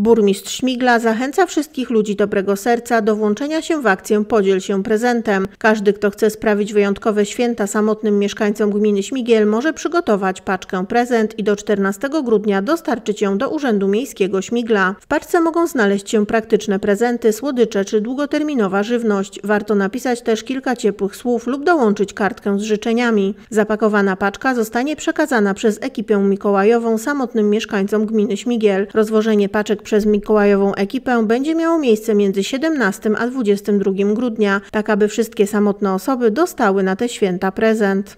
Burmistrz Śmigla zachęca wszystkich ludzi dobrego serca do włączenia się w akcję Podziel się prezentem. Każdy, kto chce sprawić wyjątkowe święta samotnym mieszkańcom gminy Śmigiel, może przygotować paczkę prezent i do 14 grudnia dostarczyć ją do Urzędu Miejskiego Śmigla. W paczce mogą znaleźć się praktyczne prezenty, słodycze czy długoterminowa żywność. Warto napisać też kilka ciepłych słów lub dołączyć kartkę z życzeniami. Zapakowana paczka zostanie przekazana przez ekipę mikołajową samotnym mieszkańcom gminy Śmigiel. Rozwożenie paczek przez mikołajową ekipę będzie miało miejsce między 17 a 22 grudnia, tak aby wszystkie samotne osoby dostały na te święta prezent.